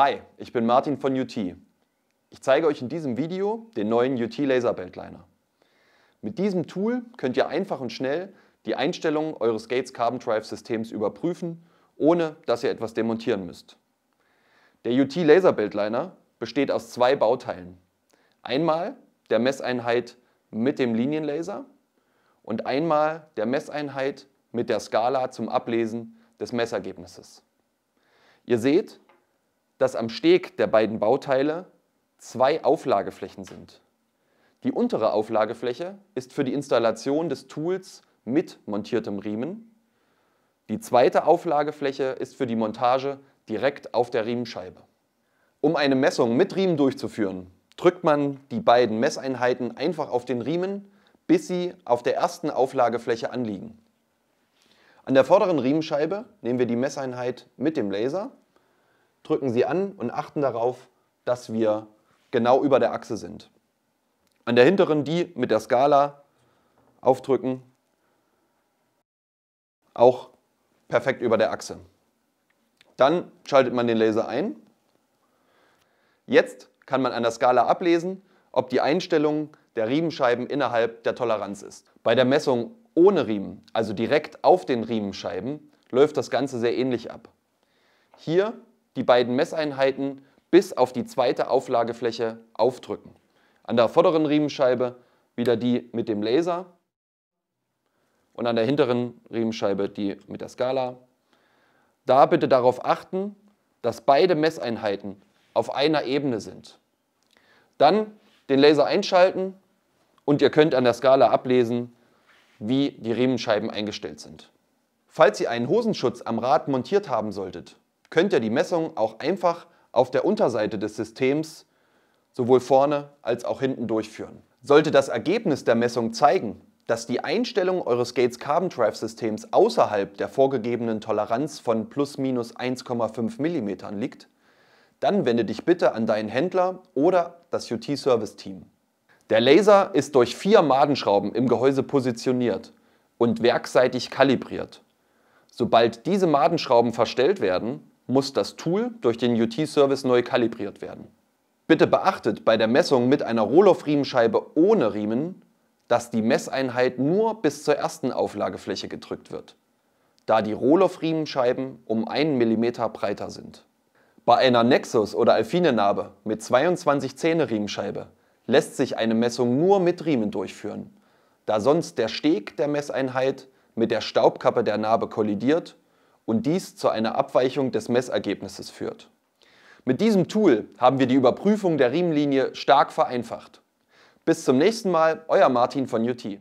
Hi, ich bin Martin von UT. Ich zeige euch in diesem Video den neuen UT Laser Beltliner. Mit diesem Tool könnt ihr einfach und schnell die Einstellungen eures Gates Carbon Drive Systems überprüfen, ohne dass ihr etwas demontieren müsst. Der UT Laser Beltliner besteht aus zwei Bauteilen. Einmal der Messeinheit mit dem Linienlaser und einmal der Messeinheit mit der Skala zum Ablesen des Messergebnisses. Ihr seht, dass am Steg der beiden Bauteile zwei Auflageflächen sind. Die untere Auflagefläche ist für die Installation des Tools mit montiertem Riemen. Die zweite Auflagefläche ist für die Montage direkt auf der Riemenscheibe. Um eine Messung mit Riemen durchzuführen, drückt man die beiden Messeinheiten einfach auf den Riemen, bis sie auf der ersten Auflagefläche anliegen. An der vorderen Riemenscheibe nehmen wir die Messeinheit mit dem Laser drücken sie an und achten darauf, dass wir genau über der Achse sind. An der hinteren die mit der Skala aufdrücken, auch perfekt über der Achse. Dann schaltet man den Laser ein. Jetzt kann man an der Skala ablesen, ob die Einstellung der Riemenscheiben innerhalb der Toleranz ist. Bei der Messung ohne Riemen, also direkt auf den Riemenscheiben, läuft das Ganze sehr ähnlich ab. Hier die beiden Messeinheiten bis auf die zweite Auflagefläche aufdrücken. An der vorderen Riemenscheibe wieder die mit dem Laser und an der hinteren Riemenscheibe die mit der Skala. Da bitte darauf achten, dass beide Messeinheiten auf einer Ebene sind. Dann den Laser einschalten und ihr könnt an der Skala ablesen, wie die Riemenscheiben eingestellt sind. Falls ihr einen Hosenschutz am Rad montiert haben solltet, könnt ihr die Messung auch einfach auf der Unterseite des Systems sowohl vorne als auch hinten durchführen. Sollte das Ergebnis der Messung zeigen, dass die Einstellung eures Gates Carbon Drive Systems außerhalb der vorgegebenen Toleranz von plus minus 1,5 mm liegt, dann wende dich bitte an deinen Händler oder das UT-Service-Team. Der Laser ist durch vier Madenschrauben im Gehäuse positioniert und werkseitig kalibriert. Sobald diese Madenschrauben verstellt werden, muss das Tool durch den UT-Service neu kalibriert werden. Bitte beachtet bei der Messung mit einer Rohloff-Riemenscheibe ohne Riemen, dass die Messeinheit nur bis zur ersten Auflagefläche gedrückt wird, da die Rohloff-Riemenscheiben um 1 mm breiter sind. Bei einer Nexus oder Alfine-Narbe mit 22 Zähne Riemenscheibe lässt sich eine Messung nur mit Riemen durchführen, da sonst der Steg der Messeinheit mit der Staubkappe der Narbe kollidiert und dies zu einer Abweichung des Messergebnisses führt. Mit diesem Tool haben wir die Überprüfung der Riemenlinie stark vereinfacht. Bis zum nächsten Mal, euer Martin von UT.